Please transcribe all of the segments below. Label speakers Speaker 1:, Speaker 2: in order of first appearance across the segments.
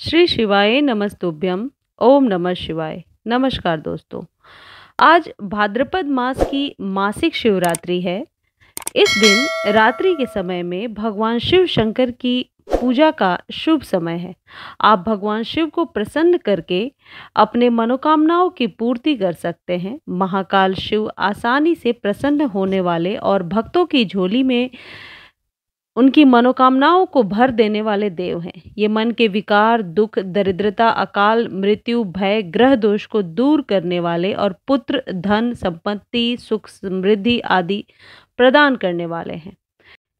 Speaker 1: श्री शिवाय नमस्तुभ्यम ओम नमः शिवाय नमस्कार दोस्तों आज भाद्रपद मास की मासिक शिवरात्रि है इस दिन रात्रि के समय में भगवान शिव शंकर की पूजा का शुभ समय है आप भगवान शिव को प्रसन्न करके अपने मनोकामनाओं की पूर्ति कर सकते हैं महाकाल शिव आसानी से प्रसन्न होने वाले और भक्तों की झोली में उनकी मनोकामनाओं को भर देने वाले देव हैं ये मन के विकार दुख दरिद्रता अकाल मृत्यु भय ग्रह दोष को दूर करने वाले और पुत्र धन संपत्ति सुख समृद्धि आदि प्रदान करने वाले हैं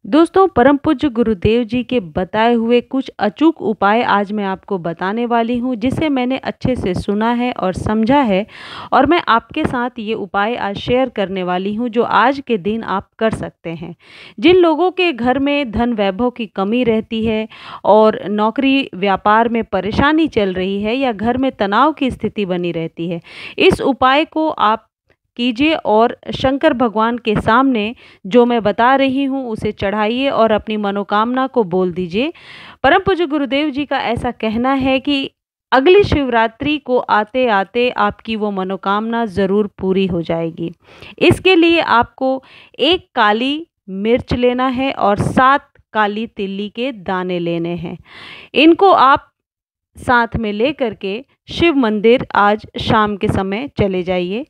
Speaker 1: दोस्तों परम पूज्य गुरुदेव जी के बताए हुए कुछ अचूक उपाय आज मैं आपको बताने वाली हूँ जिसे मैंने अच्छे से सुना है और समझा है और मैं आपके साथ ये उपाय आज शेयर करने वाली हूँ जो आज के दिन आप कर सकते हैं जिन लोगों के घर में धन वैभव की कमी रहती है और नौकरी व्यापार में परेशानी चल रही है या घर में तनाव की स्थिति बनी रहती है इस उपाय को आप कीजिए और शंकर भगवान के सामने जो मैं बता रही हूँ उसे चढ़ाइए और अपनी मनोकामना को बोल दीजिए परम पूज्य गुरुदेव जी का ऐसा कहना है कि अगली शिवरात्रि को आते आते आपकी वो मनोकामना ज़रूर पूरी हो जाएगी इसके लिए आपको एक काली मिर्च लेना है और सात काली तिल्ली के दाने लेने हैं इनको आप साथ में ले करके शिव मंदिर आज शाम के समय चले जाइए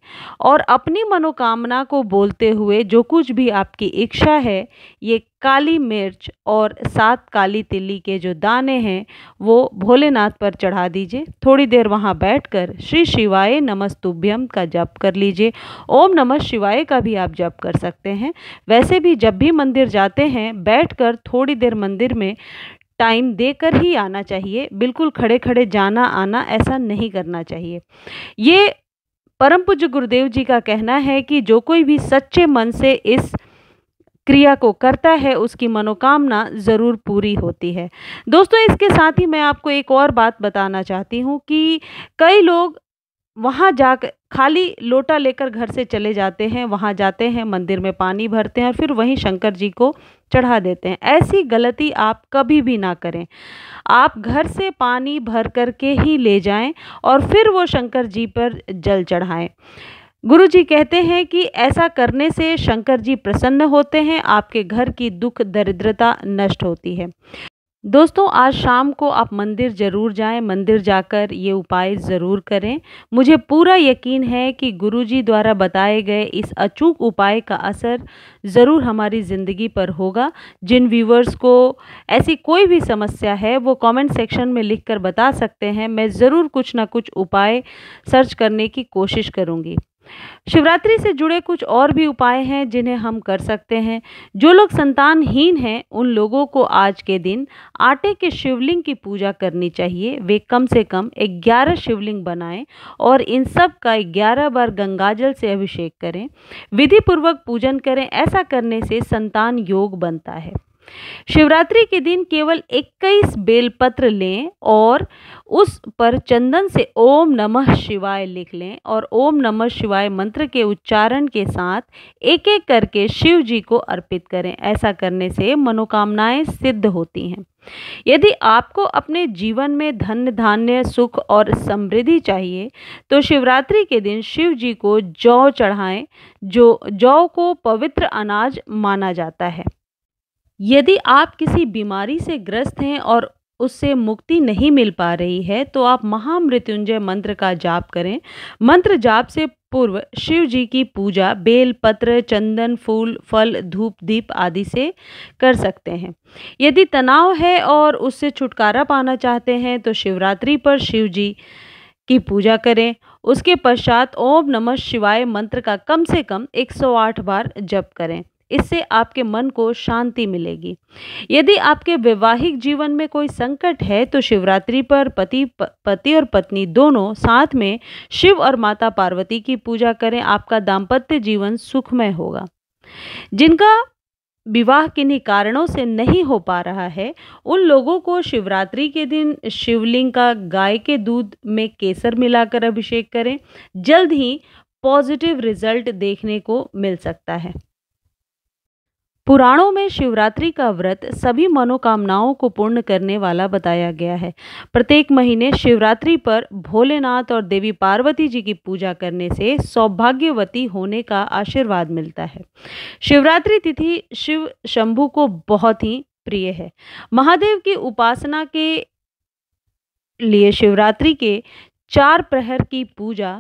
Speaker 1: और अपनी मनोकामना को बोलते हुए जो कुछ भी आपकी इच्छा है ये काली मिर्च और सात काली तिल्ली के जो दाने हैं वो भोलेनाथ पर चढ़ा दीजिए थोड़ी देर वहाँ बैठकर श्री शिवाय नमस्तुभ्यम का जप कर लीजिए ओम नमः शिवाय का भी आप जप कर सकते हैं वैसे भी जब भी मंदिर जाते हैं बैठ थोड़ी देर मंदिर में टाइम देकर ही आना चाहिए बिल्कुल खड़े खड़े जाना आना ऐसा नहीं करना चाहिए ये परम पूज्य गुरुदेव जी का कहना है कि जो कोई भी सच्चे मन से इस क्रिया को करता है उसकी मनोकामना ज़रूर पूरी होती है दोस्तों इसके साथ ही मैं आपको एक और बात बताना चाहती हूँ कि कई लोग वहाँ जा खाली लोटा लेकर घर से चले जाते हैं वहाँ जाते हैं मंदिर में पानी भरते हैं और फिर वहीं शंकर जी को चढ़ा देते हैं ऐसी गलती आप कभी भी ना करें आप घर से पानी भर कर के ही ले जाएं और फिर वो शंकर जी पर जल चढ़ाएं गुरु जी कहते हैं कि ऐसा करने से शंकर जी प्रसन्न होते हैं आपके घर की दुख दरिद्रता नष्ट होती है दोस्तों आज शाम को आप मंदिर ज़रूर जाएं मंदिर जाकर ये उपाय ज़रूर करें मुझे पूरा यकीन है कि गुरुजी द्वारा बताए गए इस अचूक उपाय का असर ज़रूर हमारी ज़िंदगी पर होगा जिन व्यूवर्स को ऐसी कोई भी समस्या है वो कमेंट सेक्शन में लिखकर बता सकते हैं मैं ज़रूर कुछ ना कुछ उपाय सर्च करने की कोशिश करूँगी शिवरात्रि से जुड़े कुछ और भी उपाय हैं जिन्हें हम कर सकते हैं जो लोग संतानहीन हैं उन लोगों को आज के दिन आटे के शिवलिंग की पूजा करनी चाहिए वे कम से कम 11 शिवलिंग बनाएं और इन सब का 11 बार गंगाजल से अभिषेक करें विधि पूर्वक पूजन करें ऐसा करने से संतान योग बनता है शिवरात्रि के दिन केवल 21 बेलपत्र लें और उस पर चंदन से ओम नमः शिवाय लिख लें और ओम नमः शिवाय मंत्र के उच्चारण के साथ एक एक करके शिव जी को अर्पित करें ऐसा करने से मनोकामनाएं सिद्ध होती हैं यदि आपको अपने जीवन में धन धान्य सुख और समृद्धि चाहिए तो शिवरात्रि के दिन शिव जी को जौ चढ़ाएं जो जौ को पवित्र अनाज माना जाता है यदि आप किसी बीमारी से ग्रस्त हैं और उससे मुक्ति नहीं मिल पा रही है तो आप महामृत्युंजय मंत्र का जाप करें मंत्र जाप से पूर्व शिव जी की पूजा बेल पत्र चंदन फूल फल धूप दीप आदि से कर सकते हैं यदि तनाव है और उससे छुटकारा पाना चाहते हैं तो शिवरात्रि पर शिव जी की पूजा करें उसके पश्चात ओम नमः शिवाय मंत्र का कम से कम 108 बार जप करें इससे आपके मन को शांति मिलेगी यदि आपके वैवाहिक जीवन में कोई संकट है तो शिवरात्रि पर पति पति और पत्नी दोनों साथ में शिव और माता पार्वती की पूजा करें आपका दाम्पत्य जीवन सुखमय होगा जिनका विवाह किन्हीं कारणों से नहीं हो पा रहा है उन लोगों को शिवरात्रि के दिन शिवलिंग का गाय के दूध में केसर मिलाकर अभिषेक करें जल्द ही पॉजिटिव रिजल्ट देखने को मिल सकता है पुराणों में शिवरात्रि का व्रत सभी मनोकामनाओं को पूर्ण करने वाला बताया गया है प्रत्येक महीने शिवरात्रि पर भोलेनाथ और देवी पार्वती जी की पूजा करने से सौभाग्यवती होने का आशीर्वाद मिलता है शिवरात्रि तिथि शिव शंभु को बहुत ही प्रिय है महादेव की उपासना के लिए शिवरात्रि के चार प्रहर की पूजा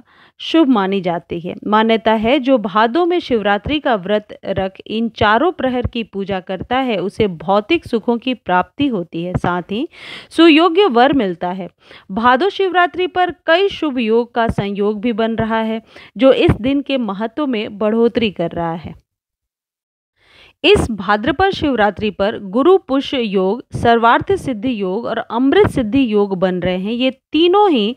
Speaker 1: शुभ मानी जाती है मान्यता है जो भादों में शिवरात्रि का व्रत रख इन चारों प्रहर की पूजा करता है उसे भौतिक सुखों की प्राप्ति होती है साथ ही सुयोग्य वर मिलता है भादो शिवरात्रि पर कई शुभ योग का संयोग भी बन रहा है जो इस दिन के महत्व में बढ़ोतरी कर रहा है इस भाद्रपद शिवरात्रि पर गुरु पुष्य योग सर्वार्थ सिद्धि योग और अमृत सिद्धि योग बन रहे हैं ये तीनों ही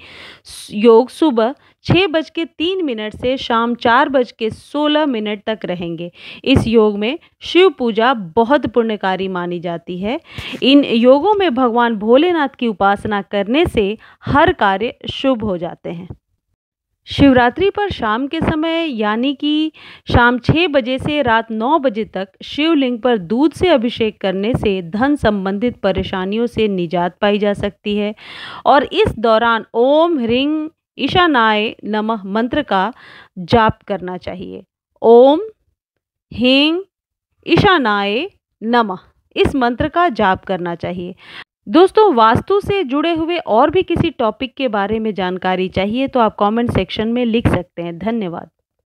Speaker 1: योग सुबह छः बज के तीन मिनट से शाम चार बज के सोलह मिनट तक रहेंगे इस योग में शिव पूजा बहुत पुण्यकारी मानी जाती है इन योगों में भगवान भोलेनाथ की उपासना करने से हर कार्य शुभ हो जाते हैं शिवरात्रि पर शाम के समय यानी कि शाम छः बजे से रात नौ बजे तक शिवलिंग पर दूध से अभिषेक करने से धन संबंधित परेशानियों से निजात पाई जा सकती है और इस दौरान ओम ह्रीं ईशानाय नमः मंत्र का जाप करना चाहिए ओम ह्रीं ईशानाय नमः इस मंत्र का जाप करना चाहिए दोस्तों वास्तु से जुड़े हुए और भी किसी टॉपिक के बारे में जानकारी चाहिए तो आप कमेंट सेक्शन में लिख सकते हैं धन्यवाद